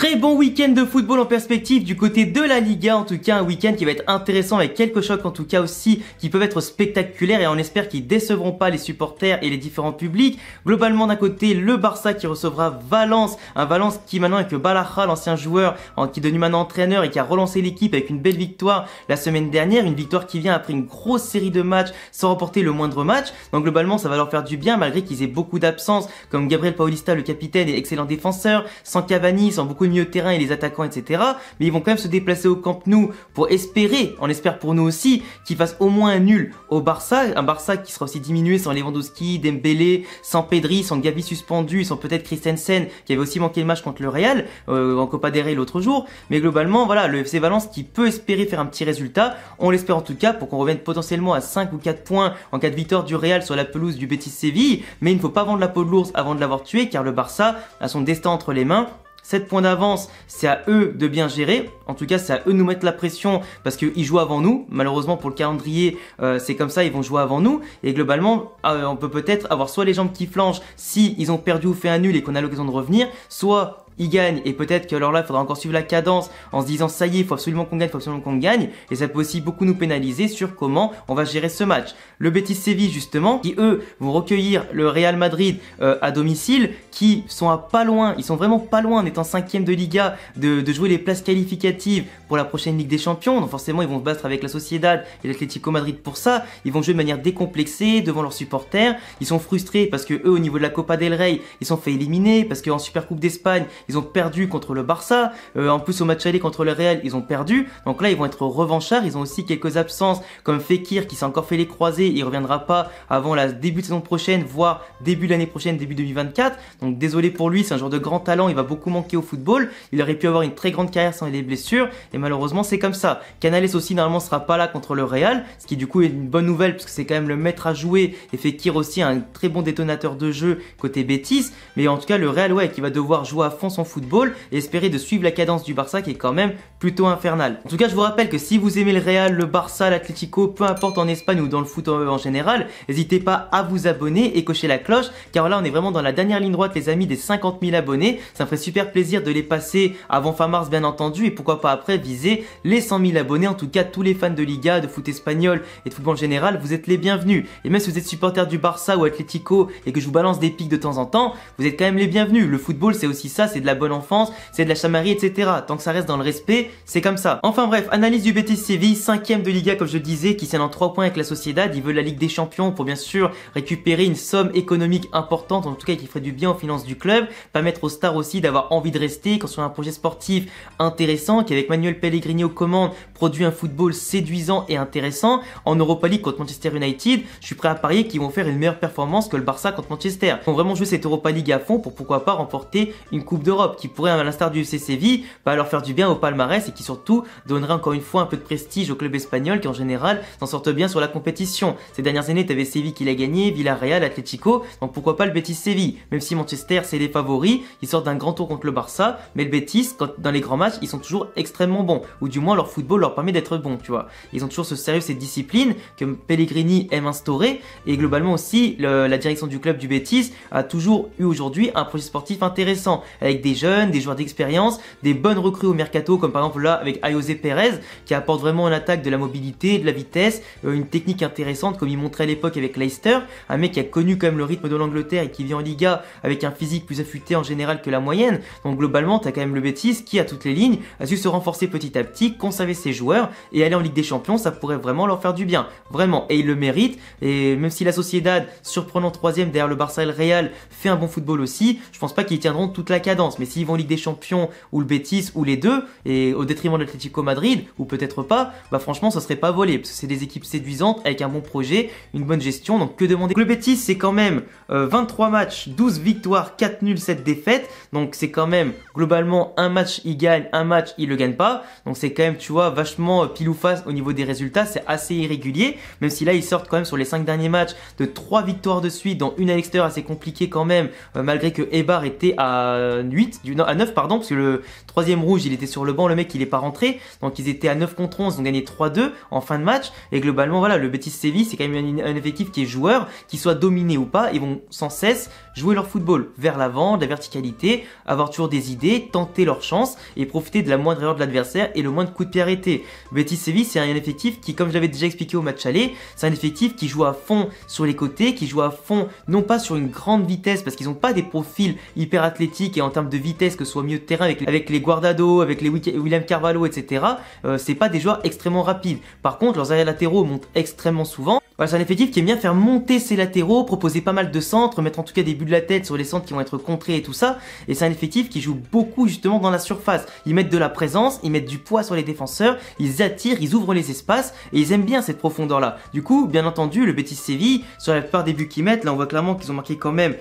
Très bon week-end de football en perspective du côté de la Liga, en tout cas un week-end qui va être intéressant avec quelques chocs en tout cas aussi qui peuvent être spectaculaires et on espère qu'ils décevront pas les supporters et les différents publics. Globalement d'un côté le Barça qui recevra Valence, un Valence qui maintenant avec Balacha l'ancien joueur qui est devenu maintenant entraîneur et qui a relancé l'équipe avec une belle victoire la semaine dernière, une victoire qui vient après une grosse série de matchs sans remporter le moindre match. Donc globalement ça va leur faire du bien malgré qu'ils aient beaucoup d'absences comme Gabriel Paulista le capitaine et excellent défenseur, sans Cavani, sans beaucoup de Mieux terrain et les attaquants, etc. Mais ils vont quand même se déplacer au Camp Nou pour espérer, on espère pour nous aussi, qu'ils fassent au moins un nul au Barça, un Barça qui sera aussi diminué sans Lewandowski, Dembélé, sans Pedri, sans Gavi suspendu, sans peut-être Christensen qui avait aussi manqué le match contre le Real euh, en Copa del l'autre jour. Mais globalement, voilà, le FC Valence qui peut espérer faire un petit résultat, on l'espère en tout cas pour qu'on revienne potentiellement à 5 ou 4 points en cas de victoire du Real sur la pelouse du Betis Séville. Mais il ne faut pas vendre la peau de l'ours avant de l'avoir tué car le Barça a son destin entre les mains 7 points d'avance, c'est à eux de bien gérer. En tout cas, c'est à eux de nous mettre la pression parce qu'ils jouent avant nous. Malheureusement, pour le calendrier, euh, c'est comme ça, ils vont jouer avant nous. Et globalement, euh, on peut peut-être avoir soit les jambes qui flanchent si ils ont perdu ou fait un nul et qu'on a l'occasion de revenir, soit il gagne. Et peut-être que alors là, il faudra encore suivre la cadence en se disant ça y est, il faut absolument qu'on gagne, il faut absolument qu'on gagne. Et ça peut aussi beaucoup nous pénaliser sur comment on va gérer ce match. Le Betis Séville justement, qui eux vont recueillir le Real Madrid euh, à domicile, qui sont à pas loin, ils sont vraiment pas loin en étant cinquième de Liga de, jouer les places qualificatives pour la prochaine Ligue des Champions. Donc forcément, ils vont se battre avec la Sociedad et l'Atlético Madrid pour ça. Ils vont jouer de manière décomplexée devant leurs supporters. Ils sont frustrés parce que eux, au niveau de la Copa del Rey, ils sont fait éliminer parce qu'en Super Coupe d'Espagne, ils ont perdu contre le Barça, euh, en plus au match aller contre le Real, ils ont perdu. Donc là, ils vont être revanchards, ils ont aussi quelques absences comme Fekir qui s'est encore fait les croiser il reviendra pas avant la début de saison prochaine, voire début de l'année prochaine, début 2024. Donc désolé pour lui, c'est un genre de grand talent, il va beaucoup manquer au football, il aurait pu avoir une très grande carrière sans les blessures et malheureusement, c'est comme ça. Canales aussi normalement sera pas là contre le Real, ce qui du coup est une bonne nouvelle parce que c'est quand même le maître à jouer et Fekir aussi un très bon détonateur de jeu côté Betis, mais en tout cas le Real ouais qui va devoir jouer à fond son football et espérer de suivre la cadence du Barça qui est quand même plutôt infernale. En tout cas, je vous rappelle que si vous aimez le Real, le Barça, l'Atlético, peu importe en Espagne ou dans le foot en général, n'hésitez pas à vous abonner et cocher la cloche car là on est vraiment dans la dernière ligne droite les amis des 50 000 abonnés. Ça me ferait super plaisir de les passer avant fin mars bien entendu et pourquoi pas après viser les 100 000 abonnés. En tout cas, tous les fans de Liga, de foot espagnol et de football en général, vous êtes les bienvenus. Et même si vous êtes supporter du Barça ou Atlético et que je vous balance des pics de temps en temps, vous êtes quand même les bienvenus. Le football c'est aussi ça, c'est de la bonne enfance, c'est de la chamarie, etc. Tant que ça reste dans le respect, c'est comme ça. Enfin bref, analyse du Betis Séville, cinquième de Liga comme je disais, qui s'est en 3 points avec la Sociedad, il veut la Ligue des Champions pour bien sûr récupérer une somme économique importante, en tout cas qui ferait du bien aux finances du club, permettre aux stars aussi d'avoir envie de rester, qu'on soit un projet sportif intéressant, avec Manuel Pellegrini aux commandes, produit un football séduisant et intéressant. En Europa League contre Manchester United, je suis prêt à parier qu'ils vont faire une meilleure performance que le Barça contre Manchester. Ils vont vraiment jouer cette Europa League à fond pour pourquoi pas remporter une Coupe d'Europe qui pourrait, à l'instar du FC Séville, bah, leur faire du bien au palmarès et qui surtout donnerait encore une fois un peu de prestige au club espagnol qui en général s'en sortent bien sur la compétition. Ces dernières années, tu avais Séville qui l'a gagné, Villarreal, Atlético, donc pourquoi pas le Betis Séville. Même si Manchester c'est les favoris, ils sortent d'un grand tour contre le Barça, mais le Betis, dans les grands matchs, ils sont toujours extrêmement bons. Ou du moins leur football leur permet d'être bon tu vois. Ils ont toujours ce sérieux, cette discipline que Pellegrini aime instaurer, et globalement aussi, la direction du club du Betis a toujours eu aujourd'hui un projet sportif intéressant, avec des jeunes, des joueurs d'expérience, des bonnes recrues au mercato, comme par exemple là avec Ayosé Perez, qui apporte vraiment en attaque de la mobilité, de la vitesse, euh, une technique intéressante, comme il montrait à l'époque avec Leicester, un mec qui a connu quand même le rythme de l'Angleterre et qui vient en Liga avec un physique plus affûté en général que la moyenne, donc globalement, t'as quand même le Betis qui, à toutes les lignes, a su se renforcer petit à petit, conserver ses jeux joueurs et aller en Ligue des Champions, ça pourrait vraiment leur faire du bien. Vraiment. Et ils le méritent. Et même si la Sociedad, surprenant troisième derrière le Barça et le Real, fait un bon football aussi, je pense pas qu'ils tiendront toute la cadence. Mais s'ils vont en Ligue des Champions ou le Betis ou les deux, et au détriment de l'Atlético Madrid, ou peut-être pas, bah franchement, ça serait pas volé. Parce que c'est des équipes séduisantes avec un bon projet, une bonne gestion. Donc que demander Le Betis, c'est quand même 23 euh, matchs, 12 victoires, 4 nuls, 7 défaites. Donc c'est quand même globalement un match il gagne, un match il le gagne pas. Donc c'est quand même, tu vois, vachement franchement euh, pile ou face au niveau des résultats, c'est assez irrégulier, même si là ils sortent quand même sur les 5 derniers matchs de 3 victoires de suite, dont une à l'extérieur assez compliquée quand même, euh, malgré que Ebar était à 8, à 9 pardon, parce que le troisième rouge il était sur le banc, le mec il est pas rentré, donc ils étaient à 9 contre 11, ils ont gagné 3-2 en fin de match, et globalement voilà, le Betis Séville c'est quand même un, effectif qui est joueur, qui soit dominé ou pas, ils vont sans cesse jouer leur football vers l'avant, de la verticalité, avoir toujours des idées, tenter leur chance et profiter de la moindre erreur de l'adversaire et le moindre coup de pied arrêté. Betty Betis c'est un effectif qui, comme je l'avais déjà expliqué au match aller, c'est un effectif qui joue à fond sur les côtés, qui joue à fond non pas sur une grande vitesse, parce qu'ils n'ont pas des profils hyper athlétiques et en termes de vitesse, que ce soit mieux de terrain avec, les Guardado, avec les William Carvalho, etc. Euh, c'est pas des joueurs extrêmement rapides. Par contre, leurs arrières latéraux montent extrêmement souvent c'est un effectif qui aime bien faire monter ses latéraux, proposer pas mal de centres, mettre en tout cas des buts de la tête sur les centres qui vont être contrés et tout ça. Et c'est un effectif qui joue beaucoup justement dans la surface. Ils mettent de la présence, ils mettent du poids sur les défenseurs, ils attirent, ils ouvrent les espaces et ils aiment bien cette profondeur-là. Du coup, bien entendu, le Betis Séville, sur la plupart des buts qu'ils mettent, là on voit clairement qu'ils ont marqué quand même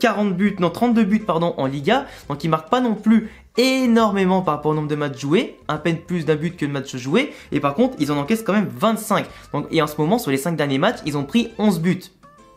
40 euh, buts, non 32 buts pardon en Liga. Donc ils marquent pas non plus énormément par rapport au nombre de matchs joués, à peine plus d'un but que de matchs joués, et par contre ils en encaissent quand même 25. Donc, et en ce moment sur les 5 derniers matchs ils ont pris 11 buts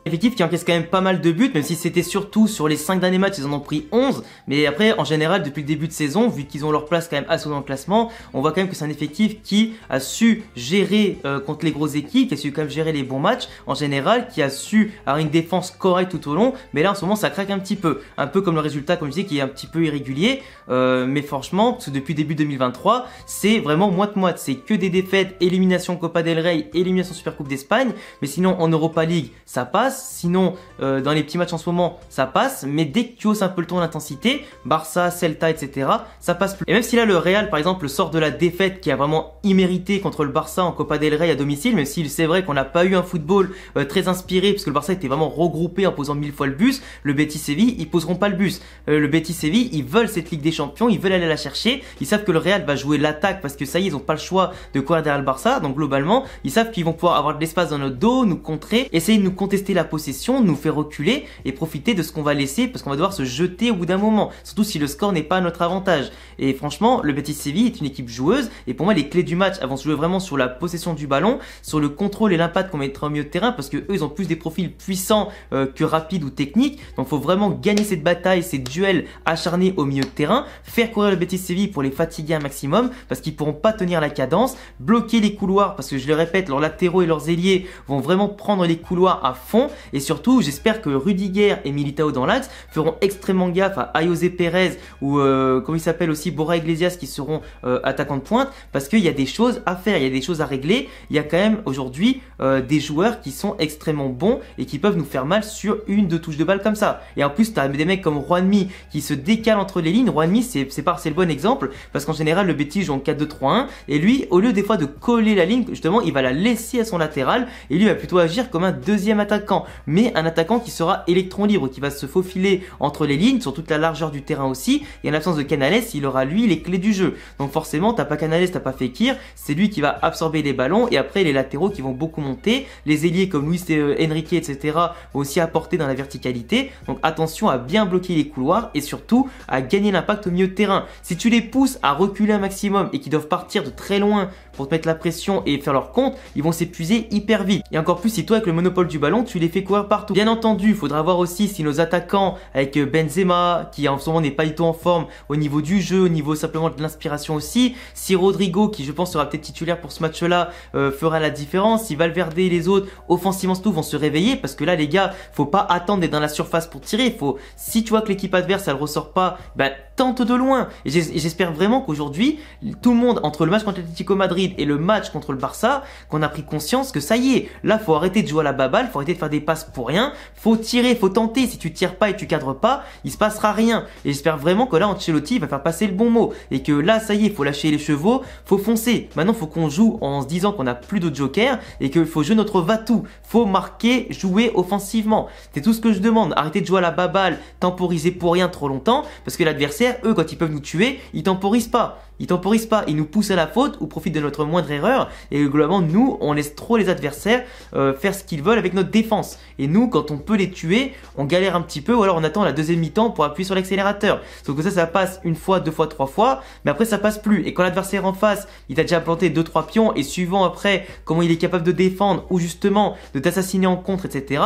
effectif qui encaisse quand même pas mal de buts, même si c'était surtout sur les 5 derniers matchs, ils en ont pris 11. Mais après, en général, depuis le début de saison, vu qu'ils ont leur place quand même assez dans le classement, on voit quand même que c'est un effectif qui a su gérer euh, contre les grosses équipes, qui a su quand même gérer les bons matchs en général, qui a su avoir une défense correcte tout au long. Mais là, en ce moment, ça craque un petit peu. Un peu comme le résultat, comme je disais, qui est un petit peu irrégulier. Euh, mais franchement, parce depuis début 2023, c'est vraiment moite-moite. C'est que des défaites, élimination Copa del Rey, élimination Supercoupe d'Espagne. Mais sinon, en Europa League, ça passe. Sinon, euh, dans les petits matchs en ce moment, ça passe. Mais dès que tu hausses un peu le ton d'intensité, Barça, Celta, etc., ça passe plus. Et même si là, le Real, par exemple, sort de la défaite qui a vraiment immérité contre le Barça en Copa del Rey à domicile, même si c'est vrai qu'on n'a pas eu un football euh, très inspiré, parce que le Barça était vraiment regroupé en posant mille fois le bus, le Betis Séville, ils poseront pas le bus. Euh, le Betis Séville, ils veulent cette Ligue des Champions, ils veulent aller la chercher. Ils savent que le Real va jouer l'attaque parce que ça y est, ils ont pas le choix de courir derrière le Barça. Donc globalement, ils savent qu'ils vont pouvoir avoir de l'espace dans notre dos, nous contrer, essayer de nous contester la possession, nous fait reculer et profiter de ce qu'on va laisser parce qu'on va devoir se jeter au bout d'un moment, surtout si le score n'est pas à notre avantage. Et franchement, le Betis Séville est une équipe joueuse et pour moi les clés du match avant de jouer vraiment sur la possession du ballon, sur le contrôle et l'impact qu'on mettra au milieu de terrain parce que eux ils ont plus des profils puissants euh, que rapides ou techniques. Donc faut vraiment gagner cette bataille, ces duels acharnés au milieu de terrain, faire courir le Betis Séville pour les fatiguer un maximum parce qu'ils pourront pas tenir la cadence, bloquer les couloirs parce que je le répète, leurs latéraux et leurs ailiers vont vraiment prendre les couloirs à fond et surtout, j'espère que Rudiger et Militao dans l'axe feront extrêmement gaffe à Ayose Perez ou, euh, comme il s'appelle aussi, Bora Iglesias qui seront euh, attaquants de pointe parce qu'il y a des choses à faire, il y a des choses à régler. Il y a quand même aujourd'hui euh, des joueurs qui sont extrêmement bons et qui peuvent nous faire mal sur une, deux touches de balle comme ça. Et en plus, tu as des mecs comme Juanmi qui se décalent entre les lignes. Juanmi, c'est le bon exemple parce qu'en général, le Betis joue en 4-2-3-1 et lui, au lieu des fois de coller la ligne, justement, il va la laisser à son latéral et lui va plutôt agir comme un deuxième attaquant mais un attaquant qui sera électron libre, qui va se faufiler entre les lignes, sur toute la largeur du terrain aussi, et en l'absence de Canales, il aura lui les clés du jeu. Donc forcément, t'as pas Canales, t'as pas Fekir, c'est lui qui va absorber les ballons, et après les latéraux qui vont beaucoup monter, les ailiers comme Luis euh, Enrique, etc., vont aussi apporter dans la verticalité, donc attention à bien bloquer les couloirs, et surtout à gagner l'impact au milieu de terrain. Si tu les pousses à reculer un maximum, et qu'ils doivent partir de très loin pour te mettre la pression et faire leur compte, ils vont s'épuiser hyper vite. Et encore plus si toi avec le monopole du ballon, tu les partout. Bien entendu, il faudra voir aussi si nos attaquants avec Benzema, qui en ce moment n'est pas du tout en forme au niveau du jeu, au niveau simplement de l'inspiration aussi, si Rodrigo, qui je pense sera peut-être titulaire pour ce match-là, euh, fera la différence, si Valverde et les autres, offensivement tout, vont se réveiller, parce que là les gars, faut pas attendre d'être dans la surface pour tirer, faut, si tu vois que l'équipe adverse elle ressort pas, bah tente de loin. j'espère vraiment qu'aujourd'hui, tout le monde, entre le match contre l'Atlético Madrid et le match contre le Barça, qu'on a pris conscience que ça y est, là faut arrêter de jouer à la baballe, faut arrêter de faire des passe pour rien. Faut tirer, faut tenter. Si tu tires pas et tu cadres pas, il se passera rien. Et j'espère vraiment que là, Ancelotti va faire passer le bon mot. Et que là, ça y est, faut lâcher les chevaux, faut foncer. Maintenant, faut qu'on joue en se disant qu'on a plus d'autres joker et qu'il faut jouer notre va Faut marquer, jouer offensivement. C'est tout ce que je demande. Arrêtez de jouer à la baballe, temporiser pour rien trop longtemps. Parce que l'adversaire, eux, quand ils peuvent nous tuer, ils temporisent pas. Ils temporisent pas, ils nous poussent à la faute ou profitent de notre moindre erreur. Et globalement, nous, on laisse trop les adversaires euh, faire ce qu'ils veulent avec notre défense. Et nous, quand on peut les tuer, on galère un petit peu ou alors on attend la deuxième mi-temps pour appuyer sur l'accélérateur. Sauf que ça, ça passe une fois, deux fois, trois fois, mais après ça passe plus. Et quand l'adversaire en face, il t'a déjà planté deux, trois pions et suivant après comment il est capable de défendre ou justement de t'assassiner en contre, etc.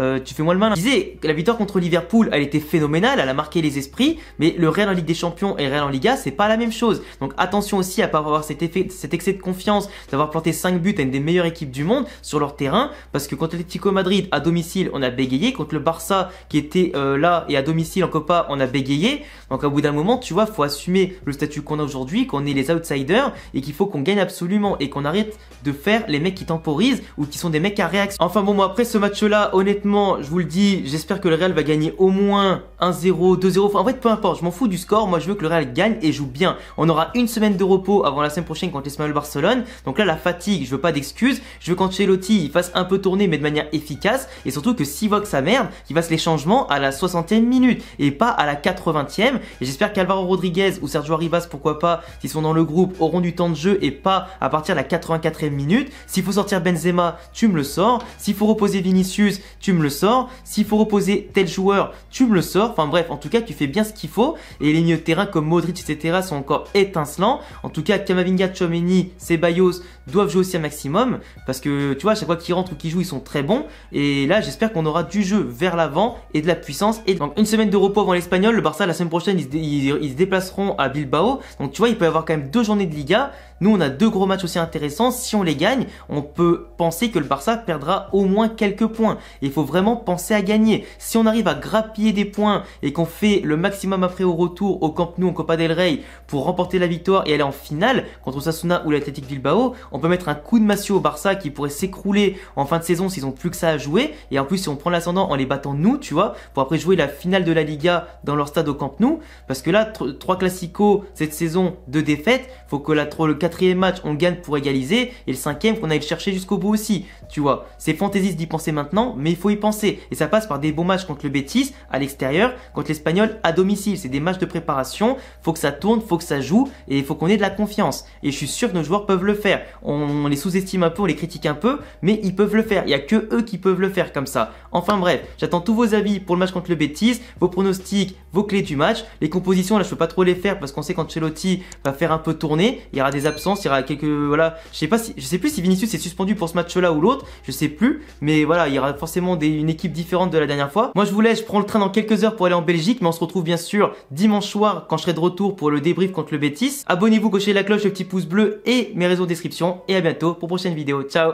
Euh, tu fais moins le malin. Je disais, la victoire contre Liverpool, elle était phénoménale, elle a marqué les esprits, mais le Real en Ligue des Champions et le Real en Liga, c'est pas la même chose. Donc attention aussi à pas avoir cet effet, cet excès de confiance d'avoir planté 5 buts à une des meilleures équipes du monde sur leur terrain parce que contre Tico Madrid à domicile, on a bégayé contre le Barça qui était euh, là et à domicile en Copa, on a bégayé. Donc au bout d'un moment, tu vois, faut assumer le statut qu'on a aujourd'hui, qu'on est les outsiders et qu'il faut qu'on gagne absolument et qu'on arrête de faire les mecs qui temporisent ou qui sont des mecs à réaction. Enfin bon, moi après ce match-là, honnêtement, je vous le dis, j'espère que le Real va gagner au moins 1-0, 2-0, enfin en fait peu importe, je m'en fous du score, moi je veux que le Real gagne et joue bien. On aura une semaine de repos avant la semaine prochaine contre l'Espagnol Barcelone. Donc là, la fatigue, je veux pas d'excuses. Je veux qu'Ancelotti il fasse un peu tourner, mais de manière efficace. Et surtout que s'il voit que ça merde, qu'il fasse les changements à la 60e minute et pas à la 80e. Et j'espère qu'Alvaro Rodriguez ou Sergio Arribas, pourquoi pas, s'ils sont dans le groupe, auront du temps de jeu et pas à partir de la 84e minute. S'il faut sortir Benzema, tu me le sors. S'il faut reposer Vinicius, tu me le sors. S'il faut reposer tel joueur, tu me le sors. Enfin bref, en tout cas, tu fais bien ce qu'il faut. Et les milieux de terrain comme Modric, etc. sont encore étonnants étincelant. En tout cas, Kamavinga, Chomeni, Ceballos doivent jouer aussi un maximum parce que tu vois, chaque fois qu'ils rentrent ou qu'ils jouent, ils sont très bons. Et là, j'espère qu'on aura du jeu vers l'avant et de la puissance. Et donc, une semaine de repos avant l'Espagnol, le Barça la semaine prochaine, ils se, déplaceront à Bilbao. Donc, tu vois, il peut y avoir quand même deux journées de Liga. Nous, on a deux gros matchs aussi intéressants. Si on les gagne, on peut penser que le Barça perdra au moins quelques points. Il faut vraiment penser à gagner. Si on arrive à grappiller des points et qu'on fait le maximum après au retour au Camp Nou, en Copa del Rey, pour remporter la victoire et aller en finale contre Osasuna ou l'Athletic Bilbao. On peut mettre un coup de massue au Barça qui pourrait s'écrouler en fin de saison s'ils ont plus que ça à jouer. Et en plus, si on prend l'ascendant en les battant nous, tu vois, pour après jouer la finale de la Liga dans leur stade au Camp Nou. Parce que là, trois classiques cette saison, de défaites. Faut que là, le quatrième match, on gagne pour égaliser. Et le cinquième, qu'on aille chercher jusqu'au bout aussi. Tu vois, c'est fantaisiste d'y penser maintenant, mais il faut y penser. Et ça passe par des bons matchs contre le Betis à l'extérieur, contre l'Espagnol à domicile. C'est des matchs de préparation. Faut que ça tourne, faut que ça joue et il faut qu'on ait de la confiance. Et je suis sûr que nos joueurs peuvent le faire. On les sous-estime un peu, on les critique un peu, mais ils peuvent le faire. Il n'y a que eux qui peuvent le faire comme ça. Enfin bref, j'attends tous vos avis pour le match contre le Betis, vos pronostics, vos clés du match, les compositions. Là, je peux pas trop les faire parce qu'on sait qu'Ancelotti va faire un peu tourner. Il y aura des absences, il y aura quelques voilà. Je sais pas si, je sais plus si Vinicius est suspendu pour ce match-là ou l'autre, je sais plus. Mais voilà, il y aura forcément une équipe différente de la dernière fois. Moi, je vous laisse. Je prends le train dans quelques heures pour aller en Belgique, mais on se retrouve bien sûr dimanche soir quand je serai de retour pour le débrief contre le Bêtise. Abonnez-vous, cochez la cloche, le petit pouce bleu et mes réseaux de description. Et à bientôt pour prochaine vidéo. Ciao